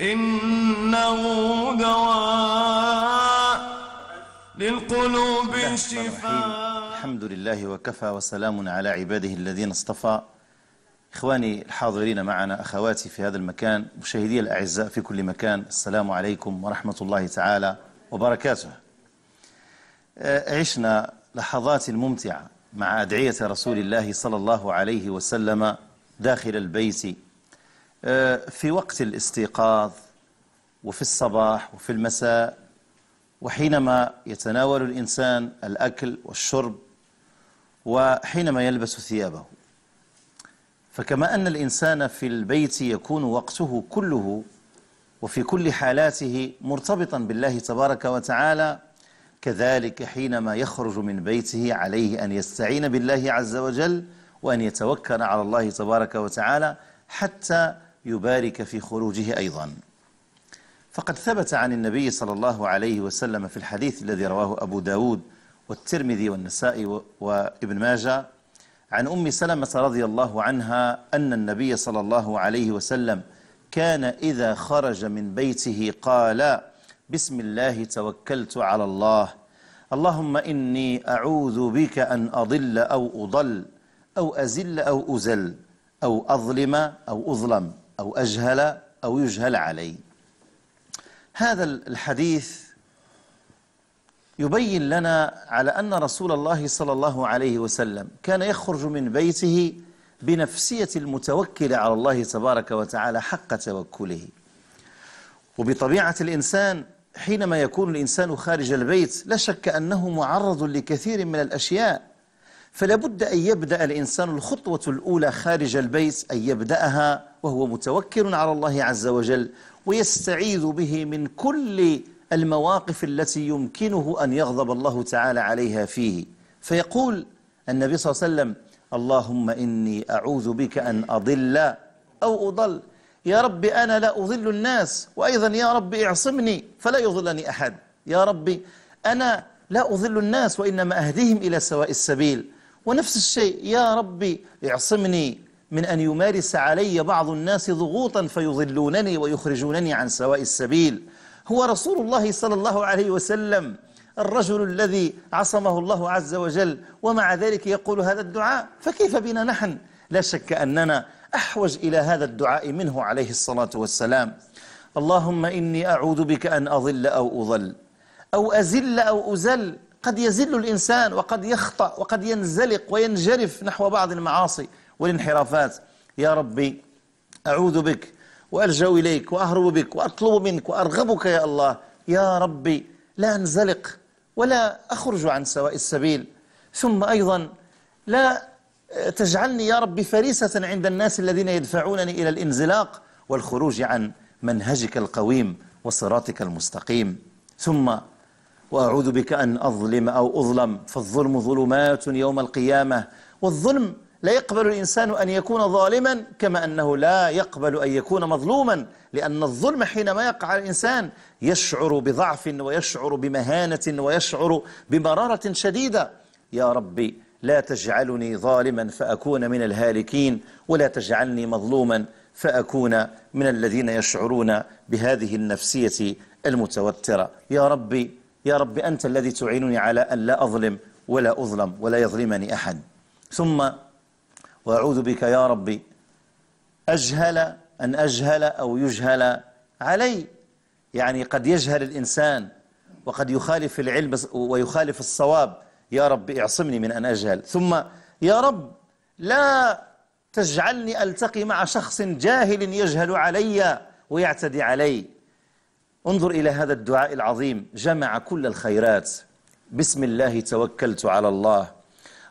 إنه دواء للقلوب شفاء الحمد لله وكفى وسلام على عباده الذين اصطفى إخواني الحاضرين معنا أخواتي في هذا المكان مشاهدي الأعزاء في كل مكان السلام عليكم ورحمة الله تعالى وبركاته آه، عشنا لحظات ممتعة مع أدعية رسول الله صلى الله عليه وسلم داخل البيت آه، في وقت الاستيقاظ وفي الصباح وفي المساء وحينما يتناول الإنسان الأكل والشرب وحينما يلبس ثيابه فكما أن الإنسان في البيت يكون وقته كله وفي كل حالاته مرتبطا بالله تبارك وتعالى كذلك حينما يخرج من بيته عليه أن يستعين بالله عز وجل وأن يتوكل على الله تبارك وتعالى حتى يبارك في خروجه أيضا فقد ثبت عن النبي صلى الله عليه وسلم في الحديث الذي رواه أبو داود والترمذي والنسائي وابن ماجه عن أم سلمة رضي الله عنها أن النبي صلى الله عليه وسلم كان إذا خرج من بيته قال بسم الله توكلت على الله اللهم إني أعوذ بك أن أضل أو أضل أو أزل أو أزل أو أظلم أو أظلم أو أجهل أو يجهل علي هذا الحديث يبين لنا على أن رسول الله صلى الله عليه وسلم كان يخرج من بيته بنفسية المتوكل على الله تبارك وتعالى حق توكله وبطبيعة الإنسان حينما يكون الإنسان خارج البيت لا شك أنه معرض لكثير من الأشياء فلا بد أن يبدأ الإنسان الخطوة الأولى خارج البيت أن يبدأها وهو متوكل على الله عز وجل ويستعيذ به من كل المواقف التي يمكنه أن يغضب الله تعالى عليها فيه فيقول النبي صلى الله عليه وسلم اللهم إني أعوذ بك أن أضل أو أضل يا رب أنا لا أضل الناس وأيضا يا رب اعصمني فلا يضلني أحد يا رب أنا لا أضل الناس وإنما أهديهم إلى سواء السبيل ونفس الشيء يا ربي اعصمني من أن يمارس علي بعض الناس ضغوطا فيضلونني ويخرجونني عن سواء السبيل هو رسول الله صلى الله عليه وسلم الرجل الذي عصمه الله عز وجل ومع ذلك يقول هذا الدعاء فكيف بنا نحن لا شك أننا أحوج إلى هذا الدعاء منه عليه الصلاة والسلام اللهم إني أعوذ بك أن أضل أو أضل أو أزل أو أزل قد يزل الإنسان وقد يخطأ وقد ينزلق وينجرف نحو بعض المعاصي والانحرافات يا ربي أعوذ بك وألجأ إليك وأهرب بك وأطلب منك وأرغبك يا الله يا ربي لا أنزلق ولا أخرج عن سواء السبيل ثم أيضا لا تجعلني يا ربي فريسة عند الناس الذين يدفعونني إلى الانزلاق والخروج عن منهجك القويم وصراطك المستقيم ثم وأعوذ بك أن أظلم أو أظلم فالظلم ظلمات يوم القيامة والظلم لا يقبل الإنسان أن يكون ظالما كما أنه لا يقبل أن يكون مظلوما لأن الظلم حينما يقع على الإنسان يشعر بضعف ويشعر بمهانة ويشعر بمرارة شديدة يا ربي لا تجعلني ظالما فأكون من الهالكين ولا تجعلني مظلوما فأكون من الذين يشعرون بهذه النفسية المتوترة يا ربي يا رب أنت الذي تعينني على أن لا أظلم ولا أظلم ولا يظلمني أحد ثم وأعوذ بك يا ربي أجهل أن أجهل أو يجهل علي يعني قد يجهل الإنسان وقد يخالف العلم ويخالف الصواب يا رب اعصمني من أن أجهل ثم يا رب لا تجعلني ألتقي مع شخص جاهل يجهل علي ويعتدي علي انظر إلى هذا الدعاء العظيم جمع كل الخيرات بسم الله توكلت على الله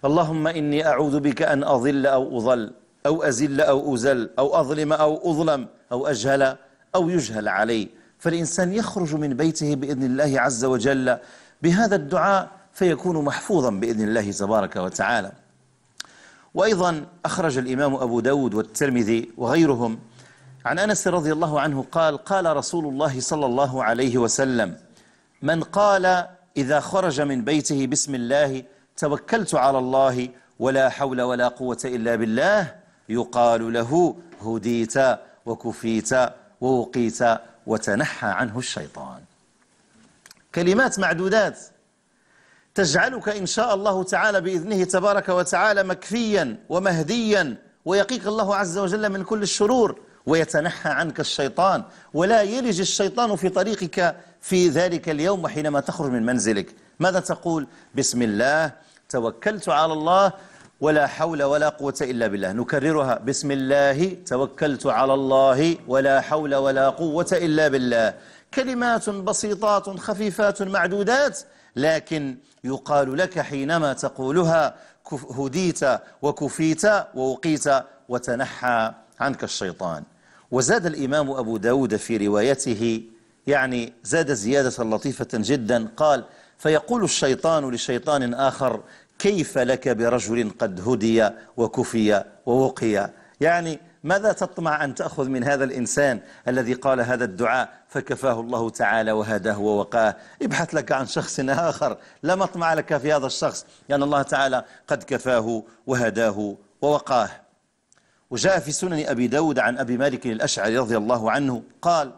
اللهم إني أعوذ بك أن أضل أو أضل أو أزل أو أزل أو أظلم أو أظلم أو أجهل أو يجهل علي فالإنسان يخرج من بيته بإذن الله عز وجل بهذا الدعاء فيكون محفوظا بإذن الله تبارك وتعالى وأيضا أخرج الإمام أبو داود والترمذي وغيرهم عن أنس رضي الله عنه قال قال رسول الله صلى الله عليه وسلم من قال إذا خرج من بيته بسم الله توكلت على الله ولا حول ولا قوة إلا بالله يقال له هديت وكفيت ووقيت وتنحى عنه الشيطان كلمات معدودات تجعلك إن شاء الله تعالى بإذنه تبارك وتعالى مكفيا ومهديا ويقيك الله عز وجل من كل الشرور ويتنحى عنك الشيطان ولا يلج الشيطان في طريقك في ذلك اليوم حينما تخرج من منزلك ماذا تقول بسم الله توكلت على الله ولا حول ولا قوة إلا بالله نكررها بسم الله توكلت على الله ولا حول ولا قوة إلا بالله كلمات بسيطات خفيفات معدودات لكن يقال لك حينما تقولها هديت وكفيت ووقيت وتنحى عنك الشيطان وزاد الإمام أبو داود في روايته يعني زاد زيادة لطيفة جدا قال فيقول الشيطان لشيطان آخر كيف لك برجل قد هدي وكفي ووقي يعني ماذا تطمع أن تأخذ من هذا الإنسان الذي قال هذا الدعاء فكفاه الله تعالى وهداه ووقاه ابحث لك عن شخص آخر لا مطمع لك في هذا الشخص لأن يعني الله تعالى قد كفاه وهداه ووقاه وجاء في سنن أبي داود عن أبي مالك الأشعري رضي الله عنه قال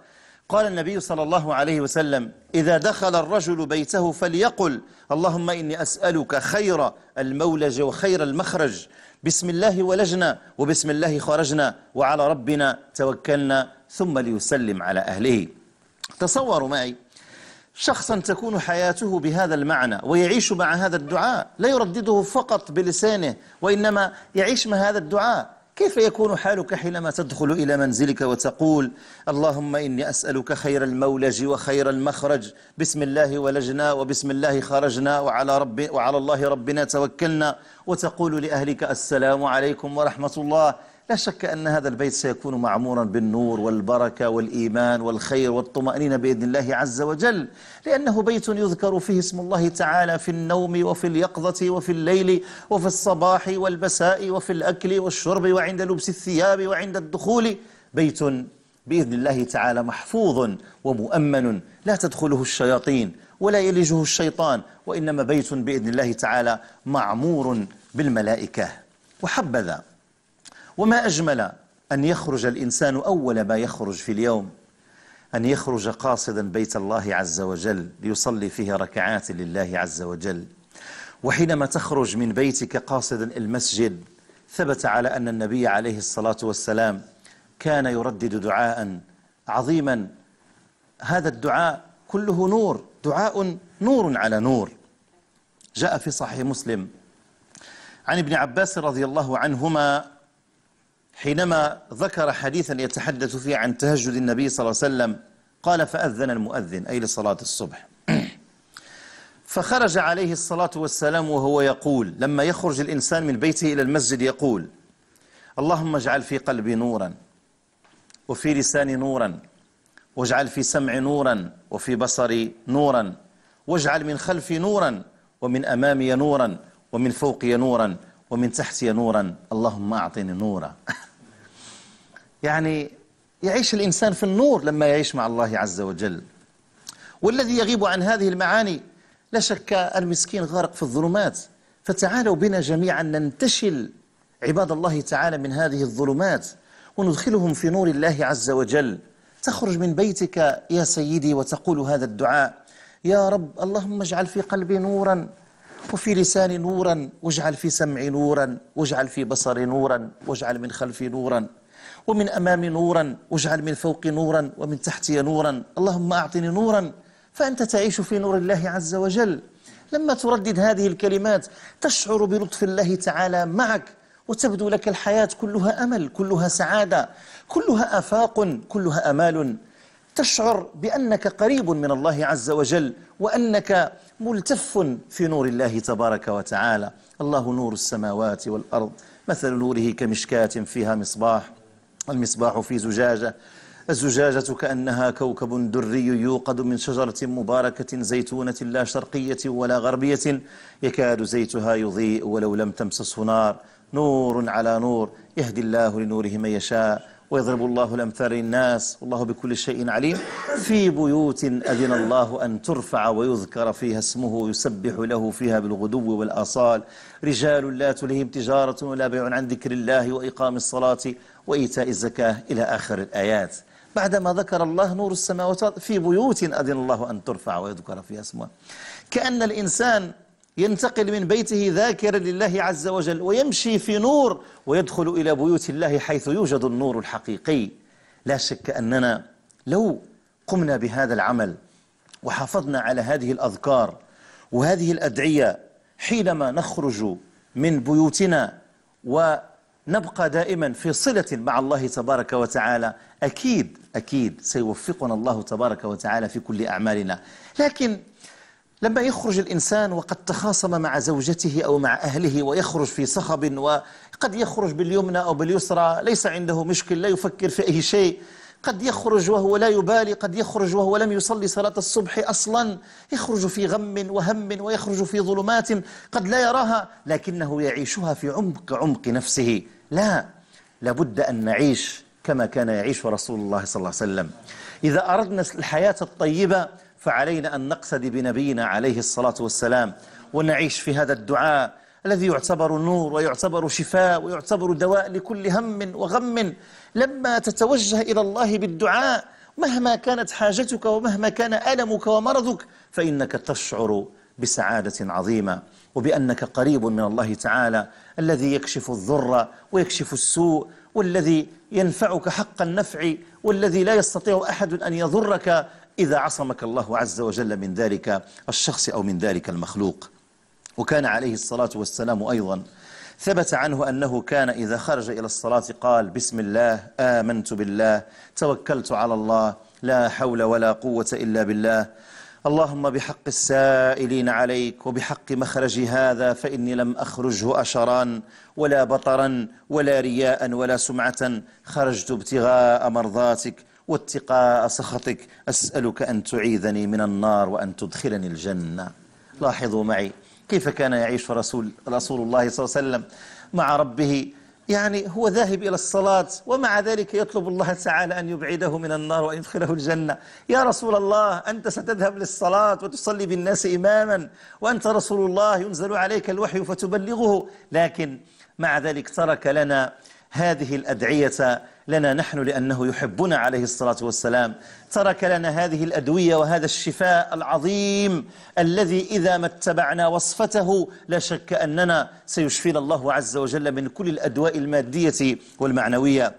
قال النبي صلى الله عليه وسلم إذا دخل الرجل بيته فليقل اللهم إني أسألك خير المولج وخير المخرج بسم الله ولجنا وبسم الله خرجنا وعلى ربنا توكلنا ثم ليسلم على أهله تصوروا معي شخصا تكون حياته بهذا المعنى ويعيش مع هذا الدعاء لا يردده فقط بلسانه وإنما يعيش مع هذا الدعاء كيف يكون حالك حينما تدخل إلى منزلك وتقول اللهم إني أسألك خير المولج وخير المخرج بسم الله ولجنا وبسم الله خرجنا وعلى, رب وعلى الله ربنا توكلنا وتقول لأهلك السلام عليكم ورحمة الله لا شك أن هذا البيت سيكون معمورا بالنور والبركة والإيمان والخير والطمأنينة بإذن الله عز وجل لأنه بيت يذكر فيه اسم الله تعالى في النوم وفي اليقظة وفي الليل وفي الصباح والبساء وفي الأكل والشرب وعند لبس الثياب وعند الدخول بيت بإذن الله تعالى محفوظ ومؤمن لا تدخله الشياطين ولا يلجه الشيطان وإنما بيت بإذن الله تعالى معمور بالملائكة وحبذا وما أجمل أن يخرج الإنسان أول ما يخرج في اليوم أن يخرج قاصدا بيت الله عز وجل ليصلي فيه ركعات لله عز وجل وحينما تخرج من بيتك قاصدا المسجد ثبت على أن النبي عليه الصلاة والسلام كان يردد دعاء عظيما هذا الدعاء كله نور دعاء نور على نور جاء في صحيح مسلم عن ابن عباس رضي الله عنهما حينما ذكر حديثا يتحدث فيه عن تهجد النبي صلى الله عليه وسلم قال فأذن المؤذن أي لصلاة الصبح فخرج عليه الصلاة والسلام وهو يقول لما يخرج الإنسان من بيته إلى المسجد يقول اللهم اجعل في قلبي نورا وفي لساني نورا واجعل في سمعي نورا وفي بصري نورا واجعل من خلفي نورا ومن أمامي نورا ومن فوقي نورا ومن تحتي نورا اللهم أعطني نورا يعني يعيش الإنسان في النور لما يعيش مع الله عز وجل والذي يغيب عن هذه المعاني لا شك المسكين غارق في الظلمات فتعالوا بنا جميعا ننتشل عباد الله تعالى من هذه الظلمات وندخلهم في نور الله عز وجل تخرج من بيتك يا سيدي وتقول هذا الدعاء يا رب اللهم اجعل في قلبي نورا وفي لساني نورا واجعل في سمعي نورا واجعل في بصري نورا واجعل من خلفي نورا ومن أمامي نورا واجعل من فوق نورا ومن تحتي نورا اللهم أعطني نورا فأنت تعيش في نور الله عز وجل لما تردد هذه الكلمات تشعر بلطف الله تعالى معك وتبدو لك الحياة كلها أمل كلها سعادة كلها آفاق كلها أمال تشعر بأنك قريب من الله عز وجل وأنك ملتف في نور الله تبارك وتعالى الله نور السماوات والأرض مثل نوره كمشكاة فيها مصباح المصباح في زجاجة الزجاجة كأنها كوكب دري يوقد من شجرة مباركة زيتونة لا شرقية ولا غربية يكاد زيتها يضيء ولو لم تمسسه نار نور على نور يهدي الله لنوره من يشاء ويضرب الله الأمثال للناس والله بكل شيء عليم في بيوت أذن الله أن ترفع ويذكر فيها اسمه يسبح له فيها بالغدو والآصال رجال لا تلهيهم تجارة ولا بيع عن ذكر الله وإقام الصلاة وإيتاء الزكاة إلى آخر الآيات بعدما ذكر الله نور السماوات في بيوت أذن الله أن ترفع ويذكر فيها اسمه كأن الإنسان ينتقل من بيته ذاكرا لله عز وجل ويمشي في نور ويدخل إلى بيوت الله حيث يوجد النور الحقيقي لا شك أننا لو قمنا بهذا العمل وحافظنا على هذه الأذكار وهذه الأدعية حينما نخرج من بيوتنا و نبقى دائما في صلة مع الله تبارك وتعالى أكيد أكيد سيوفقنا الله تبارك وتعالى في كل أعمالنا لكن لما يخرج الإنسان وقد تخاصم مع زوجته أو مع أهله ويخرج في صخب وقد يخرج باليمنى أو باليسرى ليس عنده مشكل لا يفكر في أي شيء قد يخرج وهو لا يبالي قد يخرج وهو لم يصلي صلاة الصبح أصلا يخرج في غم وهم ويخرج في ظلمات قد لا يراها لكنه يعيشها في عمق عمق نفسه لا لابد أن نعيش كما كان يعيش رسول الله صلى الله عليه وسلم إذا أردنا الحياة الطيبة فعلينا أن نقصد بنبينا عليه الصلاة والسلام ونعيش في هذا الدعاء الذي يعتبر نور ويعتبر شفاء ويعتبر دواء لكل هم وغم لما تتوجه إلى الله بالدعاء مهما كانت حاجتك ومهما كان ألمك ومرضك فإنك تشعر بسعادة عظيمة وبأنك قريب من الله تعالى الذي يكشف الضر ويكشف السوء والذي ينفعك حق النفع والذي لا يستطيع أحد أن يضرك إذا عصمك الله عز وجل من ذلك الشخص أو من ذلك المخلوق وكان عليه الصلاة والسلام أيضا ثبت عنه أنه كان إذا خرج إلى الصلاة قال بسم الله آمنت بالله توكلت على الله لا حول ولا قوة إلا بالله اللهم بحق السائلين عليك وبحق مخرجي هذا فإني لم أخرجه أشرا ولا بطرا ولا رياء ولا سمعة خرجت ابتغاء مرضاتك واتقاء سخطك أسألك أن تعيذني من النار وأن تدخلني الجنة لاحظوا معي كيف كان يعيش رسول, رسول الله صلى الله عليه وسلم مع ربه يعني هو ذاهب إلى الصلاة ومع ذلك يطلب الله تعالى أن يبعده من النار وأن يدخله الجنة يا رسول الله أنت ستذهب للصلاة وتصلي بالناس إماما وأنت رسول الله ينزل عليك الوحي فتبلغه لكن مع ذلك ترك لنا هذه الأدعية لنا نحن لأنه يحبنا عليه الصلاة والسلام ترك لنا هذه الأدوية وهذا الشفاء العظيم الذي إذا ما اتبعنا وصفته لا شك أننا سيشفينا الله عز وجل من كل الأدواء المادية والمعنوية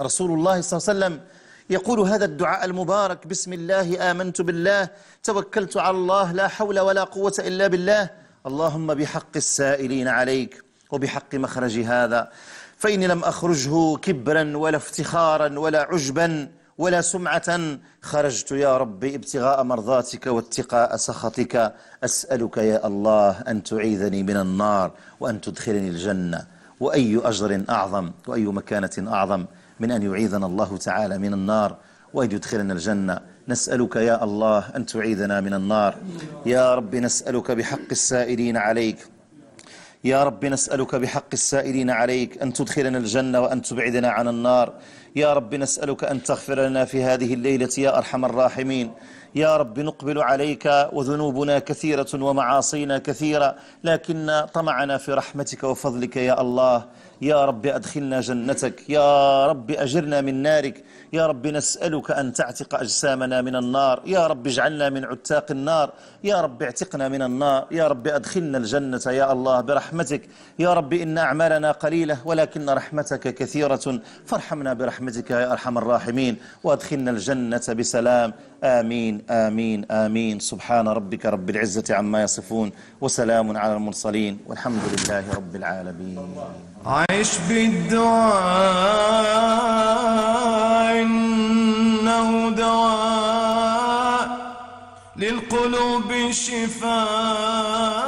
رسول الله صلى الله عليه وسلم يقول هذا الدعاء المبارك بسم الله آمنت بالله توكلت على الله لا حول ولا قوة إلا بالله اللهم بحق السائلين عليك وبحق مخرج هذا فإني لم أخرجه كبرا ولا افتخارا ولا عجبا ولا سمعة خرجت يا ربي ابتغاء مرضاتك واتقاء سخطك أسألك يا الله أن تعيذني من النار وأن تدخلني الجنة وأي أجر أعظم وأي مكانة أعظم من أن يعيذنا الله تعالى من النار وأن يدخلنا الجنة نسألك يا الله أن تعيذنا من النار يا رب نسألك بحق السائلين عليك يا رب نسألك بحق السائلين عليك أن تدخلنا الجنة وأن تبعدنا عن النار يا رب نسألك أن تغفر لنا في هذه الليلة يا أرحم الراحمين يا رب نقبل عليك وذنوبنا كثيرة ومعاصينا كثيرة لكن طمعنا في رحمتك وفضلك يا الله يا رب أدخلنا جنتك يا رب أجرنا من نارك يا رب نسألك أن تعتق أجسامنا من النار يا رب اجعلنا من عتاق النار يا رب اعتقنا من النار يا رب أدخلنا الجنة يا الله برحمتك يا رب إن أعمالنا قليلة ولكن رحمتك كثيرة فارحمنا برحمتك يا أرحم الراحمين وأدخلنا الجنة بسلام آمين آمين آمين سبحان ربك رب العزة عما يصفون وسلام على المرسلين والحمد لله رب العالمين عش بالدعاء إنه دواء للقلوب شفاء